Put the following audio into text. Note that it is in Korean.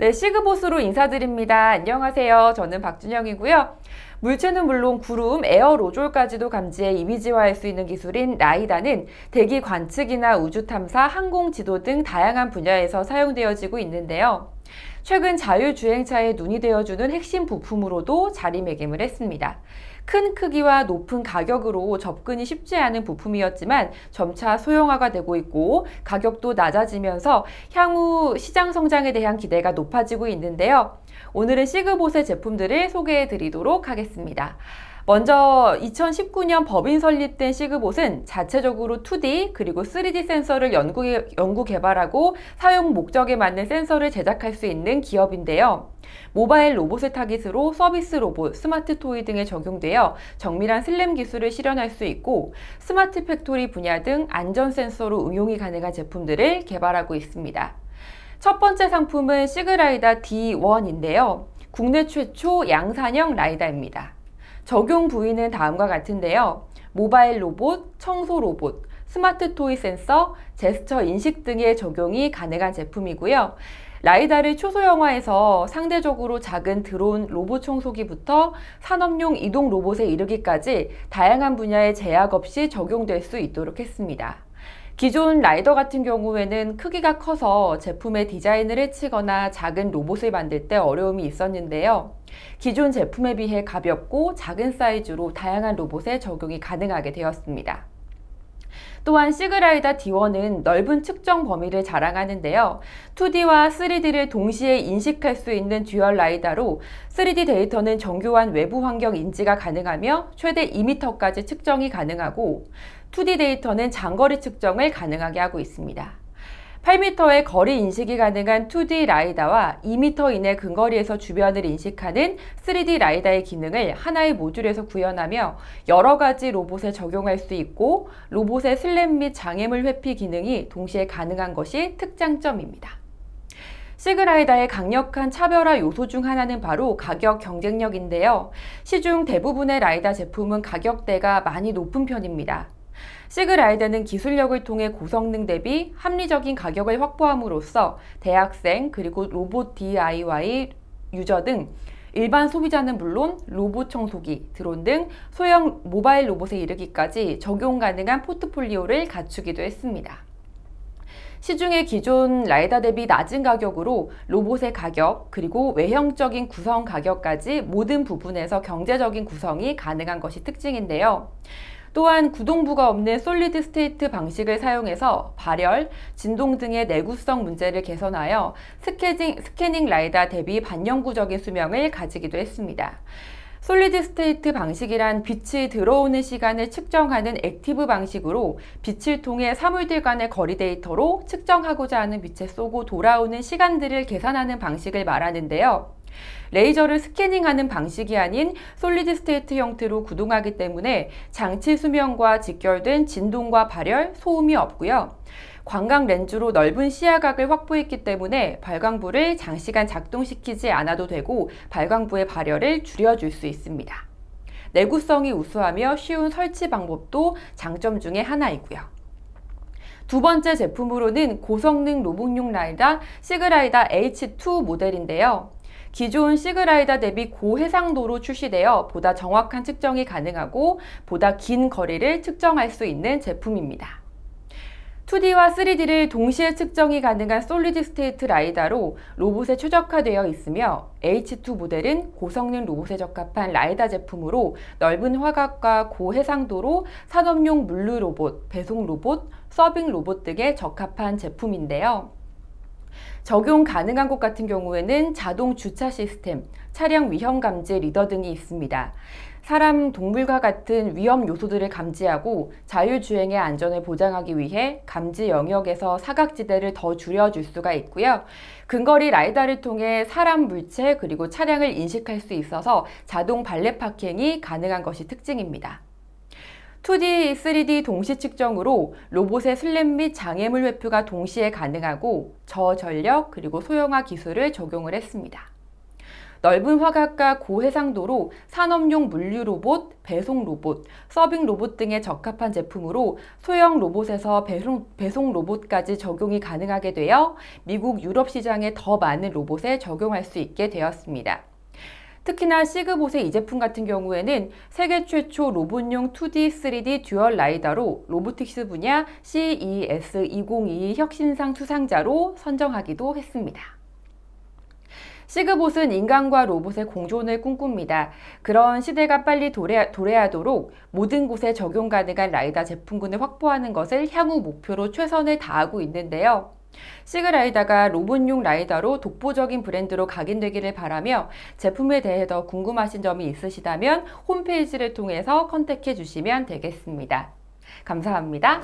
네, 시그보스로 인사드립니다. 안녕하세요. 저는 박준영이고요. 물체는 물론 구름, 에어 로졸까지도 감지해 이미지화할 수 있는 기술인 라이다는 대기 관측이나 우주 탐사, 항공 지도 등 다양한 분야에서 사용되어지고 있는데요. 최근 자율주행차에 눈이 되어주는 핵심 부품으로도 자리매김을 했습니다. 큰 크기와 높은 가격으로 접근이 쉽지 않은 부품이었지만 점차 소형화가 되고 있고 가격도 낮아지면서 향후 시장 성장에 대한 기대가 높아지고 있는데요. 오늘은 시그봇의 제품들을 소개해 드리도록 하겠습니다. 먼저 2019년 법인 설립된 시그봇은 자체적으로 2D 그리고 3D 센서를 연구, 연구 개발하고 사용 목적에 맞는 센서를 제작할 수 있는 기업인데요. 모바일 로봇을 타깃으로 서비스 로봇, 스마트 토이 등에 적용되어 정밀한 슬램 기술을 실현할 수 있고 스마트 팩토리 분야 등 안전 센서로 응용이 가능한 제품들을 개발하고 있습니다. 첫 번째 상품은 시그라이다 D1인데요. 국내 최초 양산형 라이다입니다. 적용 부위는 다음과 같은데요. 모바일 로봇, 청소 로봇, 스마트 토이 센서, 제스처 인식 등의 적용이 가능한 제품이고요. 라이다를 초소형화해서 상대적으로 작은 드론 로봇 청소기부터 산업용 이동 로봇에 이르기까지 다양한 분야에 제약 없이 적용될 수 있도록 했습니다. 기존 라이더 같은 경우에는 크기가 커서 제품의 디자인을 해치거나 작은 로봇을 만들 때 어려움이 있었는데요. 기존 제품에 비해 가볍고 작은 사이즈로 다양한 로봇에 적용이 가능하게 되었습니다. 또한 시그라이다 D1은 넓은 측정 범위를 자랑하는데요. 2D와 3D를 동시에 인식할 수 있는 듀얼 라이다로 3D 데이터는 정교한 외부 환경 인지가 가능하며 최대 2m까지 측정이 가능하고 2D 데이터는 장거리 측정을 가능하게 하고 있습니다. 8m의 거리 인식이 가능한 2D 라이다와 2m 이내 근거리에서 주변을 인식하는 3D 라이다의 기능을 하나의 모듈에서 구현하며 여러 가지 로봇에 적용할 수 있고 로봇의 슬램 및 장애물 회피 기능이 동시에 가능한 것이 특장점입니다. 시그라이다의 강력한 차별화 요소 중 하나는 바로 가격 경쟁력인데요. 시중 대부분의 라이다 제품은 가격대가 많이 높은 편입니다. 시그라이드는 기술력을 통해 고성능 대비 합리적인 가격을 확보함으로써 대학생 그리고 로봇 DIY 유저 등 일반 소비자는 물론 로봇 청소기, 드론 등 소형 모바일 로봇에 이르기까지 적용 가능한 포트폴리오를 갖추기도 했습니다. 시중에 기존 라이다 대비 낮은 가격으로 로봇의 가격 그리고 외형적인 구성 가격까지 모든 부분에서 경제적인 구성이 가능한 것이 특징인데요. 또한 구동부가 없는 솔리드 스테이트 방식을 사용해서 발열, 진동 등의 내구성 문제를 개선하여 스케징, 스캐닝 라이다 대비 반영구적인 수명을 가지기도 했습니다. 솔리드 스테이트 방식이란 빛이 들어오는 시간을 측정하는 액티브 방식으로 빛을 통해 사물들 간의 거리 데이터로 측정하고자 하는 빛에 쏘고 돌아오는 시간들을 계산하는 방식을 말하는데요. 레이저를 스캐닝하는 방식이 아닌 솔리드 스테이트 형태로 구동하기 때문에 장치 수명과 직결된 진동과 발열, 소음이 없고요. 광각 렌즈로 넓은 시야각을 확보했기 때문에 발광부를 장시간 작동시키지 않아도 되고 발광부의 발열을 줄여줄 수 있습니다. 내구성이 우수하며 쉬운 설치 방법도 장점 중에 하나이고요. 두 번째 제품으로는 고성능 로봇용 라이다 시그라이다 H2 모델인데요. 기존 시그라이더 대비 고해상도로 출시되어 보다 정확한 측정이 가능하고 보다 긴 거리를 측정할 수 있는 제품입니다. 2D와 3D를 동시에 측정이 가능한 솔리드 스테이트 라이다로 로봇에 최적화되어 있으며 H2 모델은 고성능 로봇에 적합한 라이다 제품으로 넓은 화각과 고해상도로 산업용 물류 로봇, 배송 로봇, 서빙 로봇 등에 적합한 제품인데요. 적용 가능한 곳 같은 경우에는 자동 주차 시스템, 차량 위험 감지 리더 등이 있습니다. 사람, 동물과 같은 위험 요소들을 감지하고 자율주행의 안전을 보장하기 위해 감지 영역에서 사각지대를 더 줄여줄 수가 있고요. 근거리 라이다를 통해 사람, 물체, 그리고 차량을 인식할 수 있어서 자동 발레 파킹이 가능한 것이 특징입니다. 2D, 3D 동시 측정으로 로봇의 슬램 및 장애물 회피가 동시에 가능하고 저전력 그리고 소형화 기술을 적용을 했습니다. 넓은 화각과 고해상도로 산업용 물류 로봇, 배송 로봇, 서빙 로봇 등에 적합한 제품으로 소형 로봇에서 배송, 배송 로봇까지 적용이 가능하게 되어 미국 유럽 시장에 더 많은 로봇에 적용할 수 있게 되었습니다. 특히나 시그봇의 이 제품 같은 경우에는 세계 최초 로봇용 2D, 3D 듀얼 라이다로 로보틱스 분야 CES 2022 혁신상 수상자로 선정하기도 했습니다. 시그봇은 인간과 로봇의 공존을 꿈꿉니다. 그런 시대가 빨리 도래, 도래하도록 모든 곳에 적용 가능한 라이다 제품군을 확보하는 것을 향후 목표로 최선을 다하고 있는데요. 시그라이다가 로봇용 라이더로 독보적인 브랜드로 각인되기를 바라며 제품에 대해 더 궁금하신 점이 있으시다면 홈페이지를 통해서 컨택해 주시면 되겠습니다. 감사합니다.